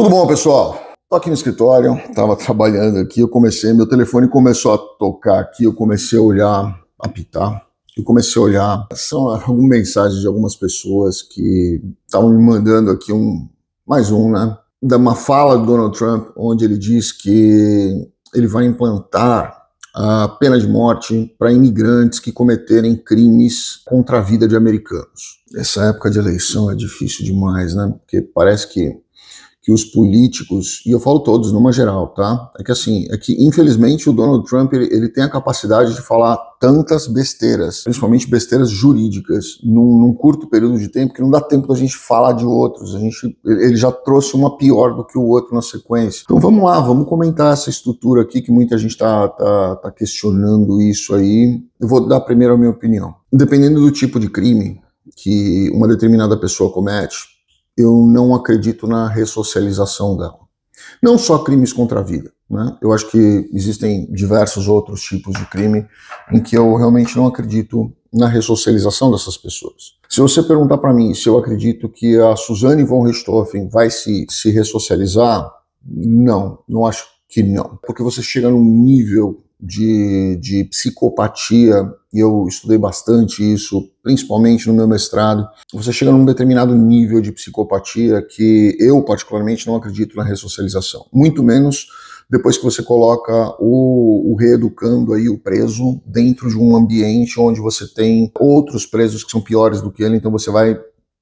Tudo bom, pessoal? Tô aqui no escritório, estava trabalhando aqui, eu comecei, meu telefone começou a tocar aqui, eu comecei a olhar, a apitar, eu comecei a olhar, são algumas mensagens de algumas pessoas que estavam me mandando aqui um, mais um, né? Da uma fala do Donald Trump, onde ele diz que ele vai implantar a pena de morte para imigrantes que cometerem crimes contra a vida de americanos. Essa época de eleição é difícil demais, né? Porque parece que que os políticos, e eu falo todos, numa geral, tá? É que assim, é que infelizmente o Donald Trump ele, ele tem a capacidade de falar tantas besteiras, principalmente besteiras jurídicas, num, num, curto período de tempo que não dá tempo da gente falar de outros. A gente, ele já trouxe uma pior do que o outro na sequência. Então vamos lá, vamos comentar essa estrutura aqui que muita gente está tá, tá questionando isso aí. Eu vou dar primeiro a minha opinião. Dependendo do tipo de crime que uma determinada pessoa comete, eu não acredito na ressocialização dela. Não só crimes contra a vida, né? Eu acho que existem diversos outros tipos de crime em que eu realmente não acredito na ressocialização dessas pessoas. Se você perguntar para mim se eu acredito que a Suzane von Richthofen vai se, se ressocializar, não, não acho que não. Porque você chega num nível de, de psicopatia, e eu estudei bastante isso, principalmente no meu mestrado, você chega num determinado nível de psicopatia que eu, particularmente, não acredito na ressocialização. Muito menos depois que você coloca o, o, reeducando aí o preso dentro de um ambiente onde você tem outros presos que são piores do que ele, então você vai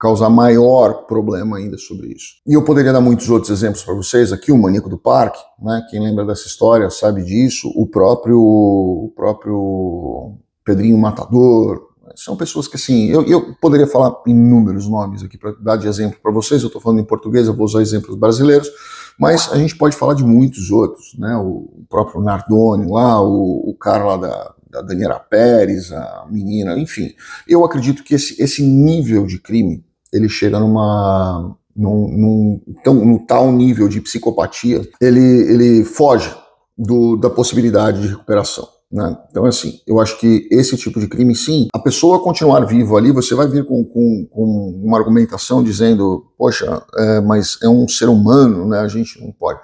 causar maior problema ainda sobre isso. E eu poderia dar muitos outros exemplos para vocês aqui, o Manico do Parque, né? Quem lembra dessa história sabe disso, o próprio o próprio Pedrinho Matador, são pessoas que assim, eu, eu poderia falar inúmeros nomes aqui para dar de exemplo para vocês, eu estou falando em português, eu vou usar exemplos brasileiros, mas a gente pode falar de muitos outros, né? O próprio Nardoni lá, o, o cara lá da, da Daniela Pérez, a menina, enfim. Eu acredito que esse, esse nível de crime ele chega numa num, num, tal nível de psicopatia, ele, ele foge do, da possibilidade de recuperação. Né? Então, assim, eu acho que esse tipo de crime, sim, a pessoa continuar viva ali, você vai vir com, com, com uma argumentação dizendo, poxa, é, mas é um ser humano, né? a gente não pode.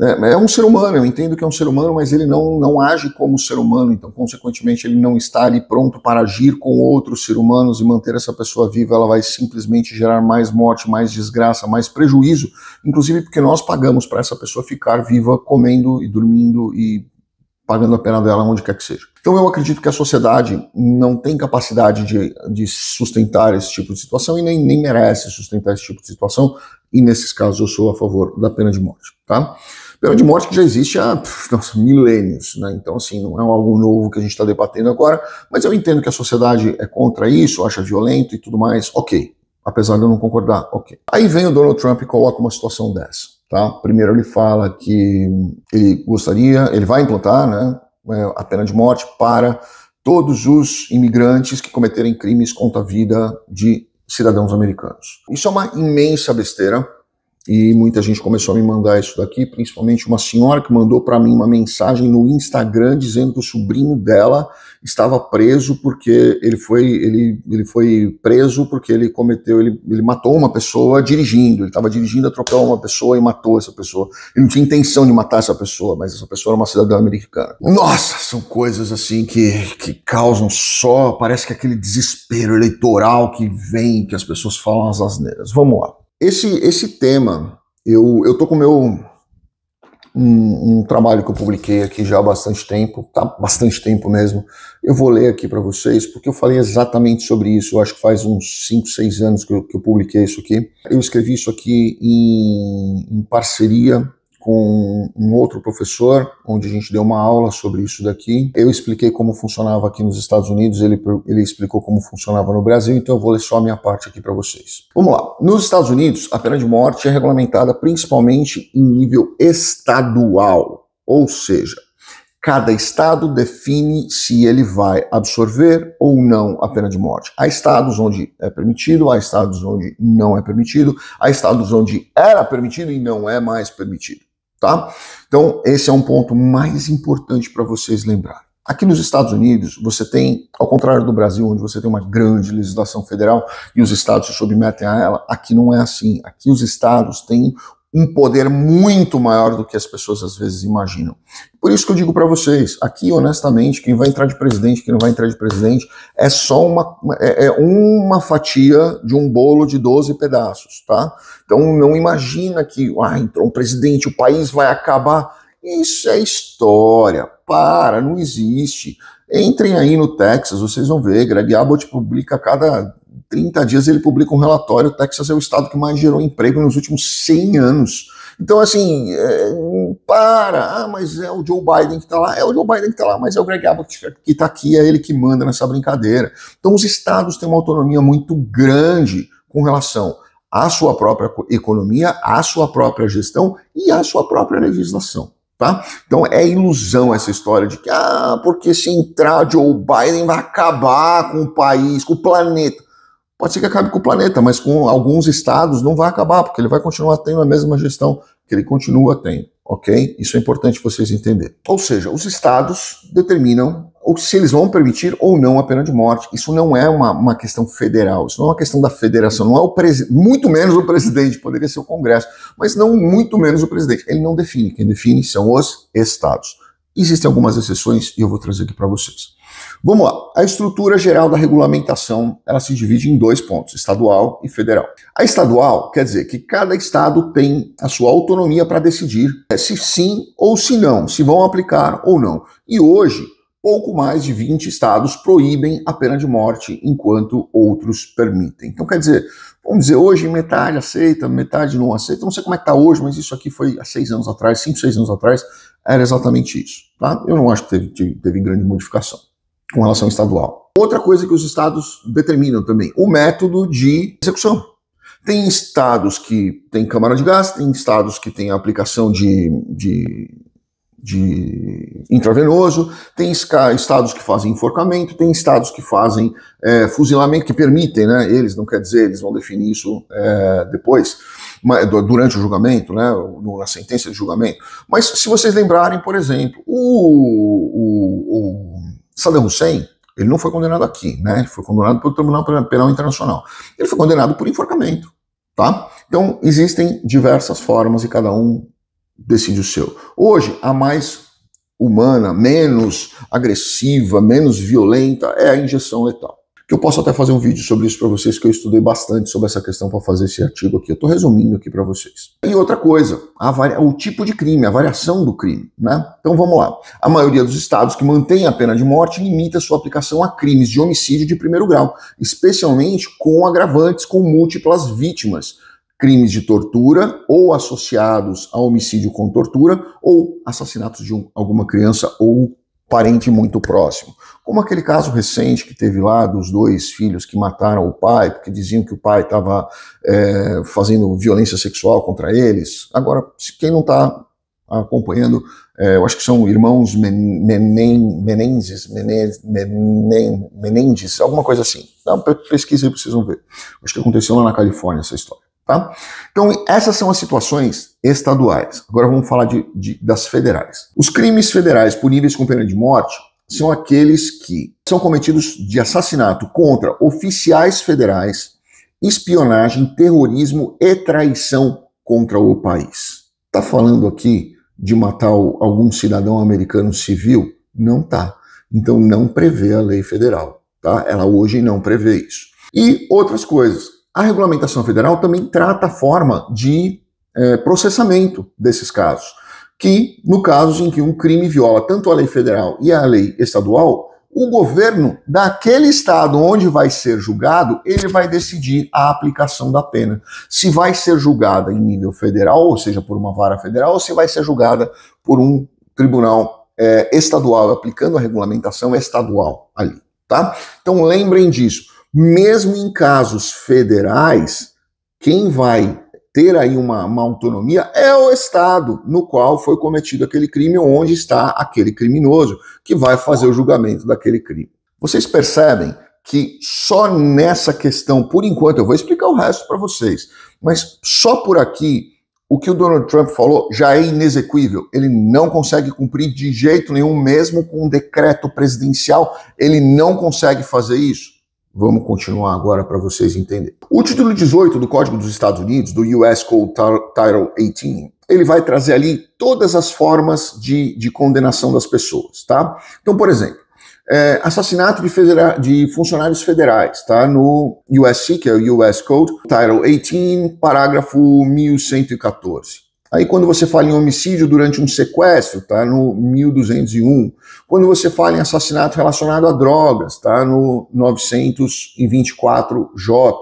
É, é um ser humano, eu entendo que é um ser humano, mas ele não, não age como ser humano, então, consequentemente, ele não está ali pronto para agir com outros seres humanos e manter essa pessoa viva, ela vai simplesmente gerar mais morte, mais desgraça, mais prejuízo, inclusive porque nós pagamos para essa pessoa ficar viva comendo e dormindo e pagando a pena dela onde quer que seja. Então eu acredito que a sociedade não tem capacidade de, de sustentar esse tipo de situação e nem, nem merece sustentar esse tipo de situação, e nesses casos eu sou a favor da pena de morte, tá? Pena de morte que já existe há nossa, milênios, né? Então, assim, não é algo novo que a gente está debatendo agora, mas eu entendo que a sociedade é contra isso, acha violento e tudo mais, ok. Apesar de eu não concordar, ok. Aí vem o Donald Trump e coloca uma situação dessa, tá? Primeiro ele fala que ele gostaria, ele vai implantar, né? É, a pena de morte para todos os imigrantes que cometerem crimes contra a vida de cidadãos americanos. Isso é uma imensa besteira, e muita gente começou a me mandar isso daqui, principalmente uma senhora que mandou para mim uma mensagem no Instagram dizendo que o sobrinho dela estava preso porque ele foi, ele, ele foi preso porque ele cometeu, ele, ele matou uma pessoa dirigindo, ele estava dirigindo, atropelou uma pessoa e matou essa pessoa. Ele não tinha intenção de matar essa pessoa, mas essa pessoa era uma cidadã americana. Nossa, são coisas assim que, que causam só, parece que aquele desespero eleitoral que vem, que as pessoas falam as asneiras. Vamos lá. Esse, esse tema, eu, eu tô com meu um, um, trabalho que eu publiquei aqui já há bastante tempo, tá bastante tempo mesmo. Eu vou ler aqui para vocês, porque eu falei exatamente sobre isso. Eu acho que faz uns 5, 6 anos que eu, que eu, publiquei isso aqui. Eu escrevi isso aqui em, em parceria com um outro professor, onde a gente deu uma aula sobre isso daqui. Eu expliquei como funcionava aqui nos Estados Unidos, ele, ele explicou como funcionava no Brasil, então eu vou ler só a minha parte aqui para vocês. Vamos lá. Nos Estados Unidos, a pena de morte é regulamentada principalmente em nível estadual, ou seja, Cada estado define se ele vai absorver ou não a pena de morte. Há estados onde é permitido, há estados onde não é permitido, há estados onde era permitido e não é mais permitido tá? Então, esse é um ponto mais importante para vocês lembrarem. Aqui nos Estados Unidos, você tem, ao contrário do Brasil, onde você tem uma grande legislação federal e os estados se submetem a ela, aqui não é assim. Aqui os estados têm um poder muito maior do que as pessoas às vezes imaginam. Por isso que eu digo para vocês, aqui honestamente, quem vai entrar de presidente, quem não vai entrar de presidente, é só uma, é, é uma fatia de um bolo de 12 pedaços, tá? Então não imagina que, ah, entrou um presidente, o país vai acabar. Isso é história, para, não existe. Entrem aí no Texas, vocês vão ver. Greg Abbott publica a cada 30 dias ele publica um relatório. O Texas é o estado que mais gerou emprego nos últimos 100 anos. Então, assim, é, para, ah, mas é o Joe Biden que está lá, é o Joe Biden que está lá, mas é o Greg Abbott que está aqui, é ele que manda nessa brincadeira. Então, os estados têm uma autonomia muito grande com relação à sua própria economia, à sua própria gestão e à sua própria legislação. Tá? Então é ilusão essa história de que, ah, porque se entrar Joe Biden vai acabar com o país, com o planeta. Pode ser que acabe com o planeta, mas com alguns estados não vai acabar, porque ele vai continuar tendo a mesma gestão que ele continua tendo. Ok? Isso é importante vocês entenderem. Ou seja, os estados determinam ou se eles vão permitir ou não a pena de morte. Isso não é uma, uma questão federal, isso não é uma questão da federação, não é o muito menos o presidente, poderia ser o Congresso, mas não muito menos o presidente. Ele não define, quem define são os estados. Existem algumas exceções e eu vou trazer aqui para vocês. Vamos lá. A estrutura geral da regulamentação, ela se divide em dois pontos, estadual e federal. A estadual quer dizer que cada estado tem a sua autonomia para decidir é, se sim ou se não, se vão aplicar ou não. E hoje, pouco mais de 20 estados proíbem a pena de morte, enquanto outros permitem. Então, quer dizer, vamos dizer, hoje metade aceita, metade não aceita. Não sei como é que está hoje, mas isso aqui foi há seis anos atrás, cinco, seis anos atrás, era exatamente isso. Tá? Eu não acho que teve, teve, teve grande modificação com relação estadual. Outra coisa que os estados determinam também, o método de execução. Tem estados que tem câmara de gás, tem estados que tem aplicação de, de, de intravenoso, tem estados que fazem enforcamento, tem estados que fazem é, fuzilamento, que permitem, né? Eles, não quer dizer, eles vão definir isso é, depois, mas, durante o julgamento, né? Na sentença de julgamento. Mas se vocês lembrarem, por exemplo, o, o, o Saddam Hussein, ele não foi condenado aqui, né? Ele foi condenado pelo Tribunal Penal Internacional. Ele foi condenado por enforcamento, tá? Então, existem diversas formas e cada um decide o seu. Hoje, a mais humana, menos agressiva, menos violenta é a injeção letal que eu posso até fazer um vídeo sobre isso para vocês, que eu estudei bastante sobre essa questão para fazer esse artigo aqui. Eu estou resumindo aqui para vocês. E outra coisa, varia... o tipo de crime, a variação do crime. Né? Então vamos lá. A maioria dos estados que mantém a pena de morte limita sua aplicação a crimes de homicídio de primeiro grau, especialmente com agravantes com múltiplas vítimas. Crimes de tortura ou associados a homicídio com tortura ou assassinatos de um... alguma criança ou parente muito próximo. Como aquele caso recente que teve lá dos dois filhos que mataram o pai, porque diziam que o pai estava é, fazendo violência sexual contra eles. Agora, quem não está acompanhando, é, eu acho que são irmãos Men Menem, Menenzes, Menem, Menem, Menendez, alguma coisa assim. Dá uma pesquisa aí, vocês vão ver. Acho que aconteceu lá na Califórnia essa história. Tá? Então, essas são as situações estaduais. Agora vamos falar de, de, das federais. Os crimes federais puníveis com pena de morte são aqueles que são cometidos de assassinato contra oficiais federais, espionagem, terrorismo e traição contra o país. Tá falando aqui de matar algum cidadão americano civil? Não tá. Então não prevê a lei federal, tá? Ela hoje não prevê isso. E outras coisas, a regulamentação federal também trata a forma de é, processamento desses casos, que, no caso em que um crime viola tanto a lei federal e a lei estadual, o governo daquele estado onde vai ser julgado, ele vai decidir a aplicação da pena. Se vai ser julgada em nível federal, ou seja, por uma vara federal, ou se vai ser julgada por um tribunal é, estadual, aplicando a regulamentação estadual ali, tá? Então lembrem disso. Mesmo em casos federais, quem vai ter aí uma, uma, autonomia é o Estado no qual foi cometido aquele crime, onde está aquele criminoso, que vai fazer o julgamento daquele crime. Vocês percebem que só nessa questão, por enquanto, eu vou explicar o resto para vocês, mas só por aqui, o que o Donald Trump falou já é inexequível. Ele não consegue cumprir de jeito nenhum, mesmo com um decreto presidencial, ele não consegue fazer isso. Vamos continuar agora para vocês entenderem. O título 18 do Código dos Estados Unidos, do US Code Title 18, ele vai trazer ali todas as formas de, de condenação das pessoas, tá? Então, por exemplo, é, assassinato de, de, funcionários federais, tá? No USC, que é o US Code, Title 18, parágrafo 1114. Aí quando você fala em homicídio durante um sequestro, tá no 1201. Quando você fala em assassinato relacionado a drogas, tá no 924J.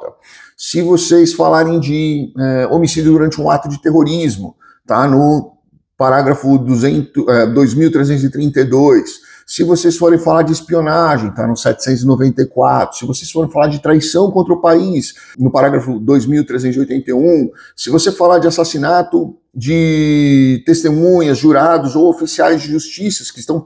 Se vocês falarem de eh, homicídio durante um ato de terrorismo, tá no parágrafo 200, 2332. Eh, se vocês forem falar de espionagem, está no 794. Se vocês forem falar de traição contra o país, no parágrafo 2381. Se você falar de assassinato de testemunhas, jurados ou oficiais de justiça que estão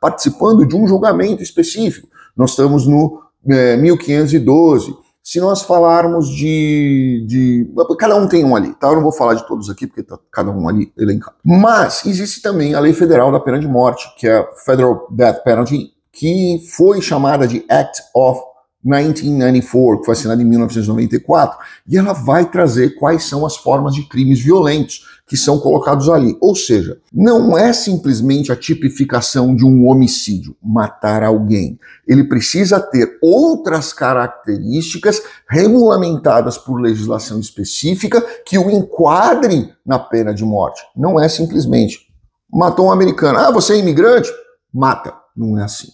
participando de um julgamento específico, nós estamos no é, eh, 1512. Se nós falarmos de, de, Cada um tem um ali, tá? Eu não vou falar de todos aqui, porque tá cada um ali elencado. Mas existe também a lei federal da pena de morte, que é a Federal Death Penalty, que foi chamada de Act of 1994, que foi assinada em 1994, e ela vai trazer quais são as formas de crimes violentos que são colocados ali. Ou seja, não é simplesmente a tipificação de um homicídio, matar alguém. Ele precisa ter outras características regulamentadas por legislação específica que o enquadrem na pena de morte. Não é simplesmente matou um americano. Ah, você é imigrante? Mata. Não é assim,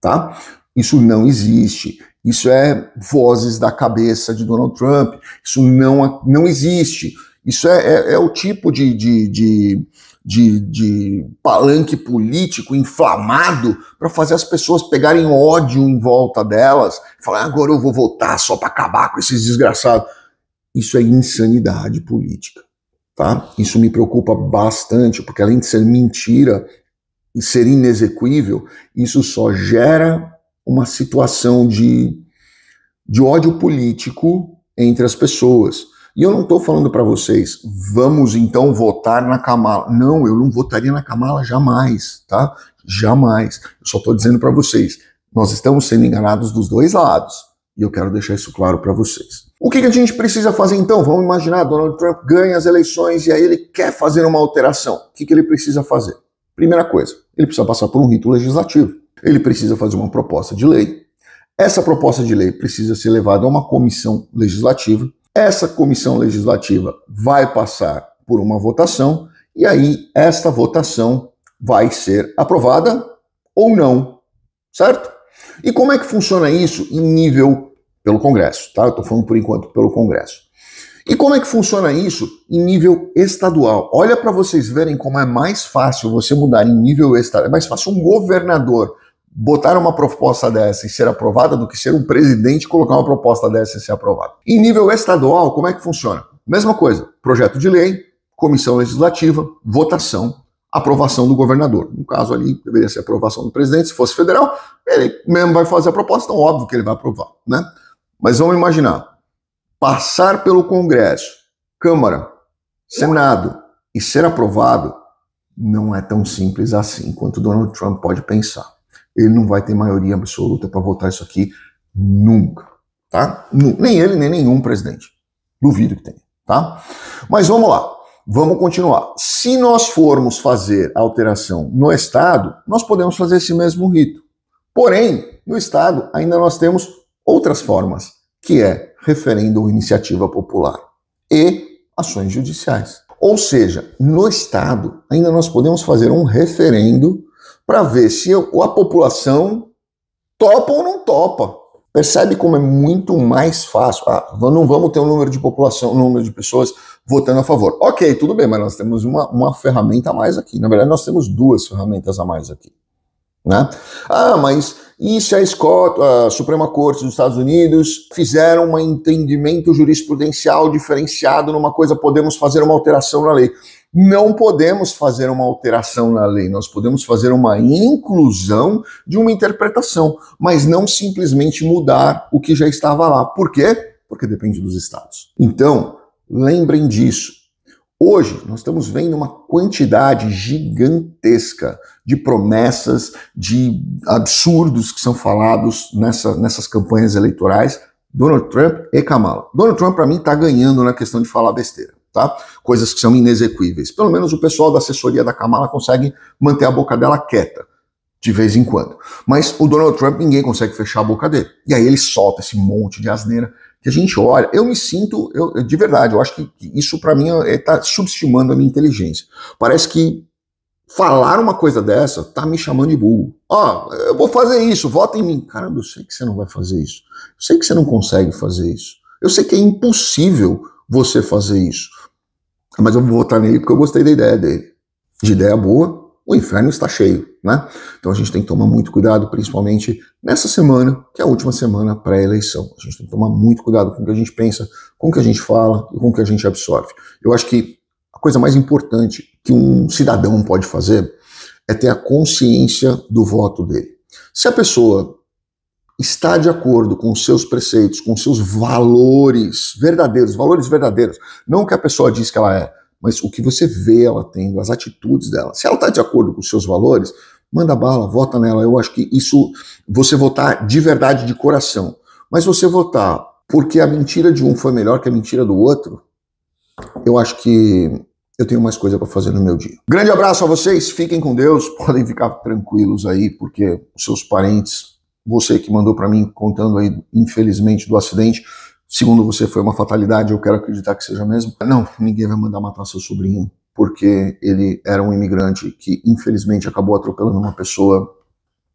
tá? Isso não existe. Isso é vozes da cabeça de Donald Trump. Isso não, não existe. Isso é, é, é o tipo de, de, de, de, de palanque político inflamado para fazer as pessoas pegarem ódio em volta delas, falar agora eu vou votar só para acabar com esses desgraçados. Isso é insanidade política. Tá? Isso me preocupa bastante, porque além de ser mentira e ser inexequível, isso só gera uma situação de, de ódio político entre as pessoas. E eu não estou falando para vocês, vamos então votar na Kamala. Não, eu não votaria na Kamala jamais, tá? Jamais. Eu só estou dizendo para vocês, nós estamos sendo enganados dos dois lados. E eu quero deixar isso claro para vocês. O que, que a gente precisa fazer então? Vamos imaginar, Donald Trump ganha as eleições e aí ele quer fazer uma alteração. O que, que ele precisa fazer? Primeira coisa, ele precisa passar por um rito legislativo. Ele precisa fazer uma proposta de lei. Essa proposta de lei precisa ser levada a uma comissão legislativa essa comissão legislativa vai passar por uma votação e aí esta votação vai ser aprovada ou não, certo? E como é que funciona isso em nível pelo Congresso, tá? Estou falando por enquanto pelo Congresso. E como é que funciona isso em nível estadual? Olha para vocês verem como é mais fácil você mudar em nível estadual. É mais fácil um governador botar uma proposta dessa e ser aprovada do que ser um presidente colocar uma proposta dessa e ser aprovada. Em nível estadual, como é que funciona? Mesma coisa, projeto de lei, comissão legislativa, votação, aprovação do governador. No caso ali, deveria ser aprovação do presidente, se fosse federal, ele mesmo vai fazer a proposta, então óbvio que ele vai aprovar, né? Mas vamos imaginar, passar pelo Congresso, Câmara, Senado e ser aprovado não é tão simples assim quanto Donald Trump pode pensar ele não vai ter maioria absoluta para votar isso aqui nunca, tá? Nem ele, nem nenhum presidente. Duvido que tenha, tá? Mas vamos lá, vamos continuar. Se nós formos fazer alteração no Estado, nós podemos fazer esse mesmo rito. Porém, no Estado ainda nós temos outras formas, que é referendo ou iniciativa popular e ações judiciais. Ou seja, no Estado ainda nós podemos fazer um referendo para ver se a população topa ou não topa. Percebe como é muito mais fácil. Ah, não vamos ter um número de população, um número de pessoas votando a favor. Ok, tudo bem, mas nós temos uma, uma ferramenta a mais aqui. Na verdade, nós temos duas ferramentas a mais aqui. Né? Ah, mas e se a, Scott, a Suprema Corte dos Estados Unidos fizeram um entendimento jurisprudencial diferenciado numa coisa, podemos fazer uma alteração na lei? não podemos fazer uma alteração na lei, nós podemos fazer uma inclusão de uma interpretação, mas não simplesmente mudar o que já estava lá. Por quê? Porque depende dos estados. Então, lembrem disso. Hoje, nós estamos vendo uma quantidade gigantesca de promessas, de absurdos que são falados nessa, nessas campanhas eleitorais. Donald Trump e Kamala. Donald Trump, para mim, está ganhando na questão de falar besteira tá? Coisas que são inexequíveis. Pelo menos o pessoal da assessoria da Kamala consegue manter a boca dela quieta de vez em quando. Mas o Donald Trump ninguém consegue fechar a boca dele. E aí ele solta esse monte de asneira que a gente olha. Eu me sinto, eu, de verdade, eu acho que isso para mim está é, é tá subestimando a minha inteligência. Parece que falar uma coisa dessa tá me chamando de burro. Ó, oh, eu vou fazer isso, vota em mim. Caramba, eu sei que você não vai fazer isso. Eu sei que você não consegue fazer isso. Eu sei que é impossível você fazer isso. Mas eu vou votar nele porque eu gostei da ideia dele. De ideia boa, o inferno está cheio, né? Então a gente tem que tomar muito cuidado, principalmente nessa semana, que é a última semana pré-eleição. A gente tem que tomar muito cuidado com o que a gente pensa, com o que a gente fala e com o que a gente absorve. Eu acho que a coisa mais importante que um cidadão pode fazer é ter a consciência do voto dele. Se a pessoa está de acordo com os seus preceitos, com os seus valores verdadeiros, valores verdadeiros, não o que a pessoa diz que ela é, mas o que você vê ela tendo, as atitudes dela. Se ela está de acordo com os seus valores, manda bala, vota nela. Eu acho que isso, você votar de verdade, de coração. Mas você votar porque a mentira de um foi melhor que a mentira do outro, eu acho que eu tenho mais coisa para fazer no meu dia. Grande abraço a vocês, fiquem com Deus, podem ficar tranquilos aí, porque os seus parentes você que mandou para mim contando aí, infelizmente, do acidente. Segundo você, foi uma fatalidade, eu quero acreditar que seja mesmo. Não, ninguém vai mandar matar seu sobrinho, porque ele era um imigrante que, infelizmente, acabou atropelando uma pessoa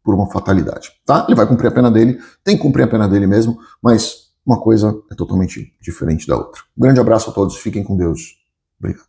por uma fatalidade, tá? Ele vai cumprir a pena dele, tem que cumprir a pena dele mesmo, mas uma coisa é totalmente diferente da outra. Um grande abraço a todos, fiquem com Deus. Obrigado.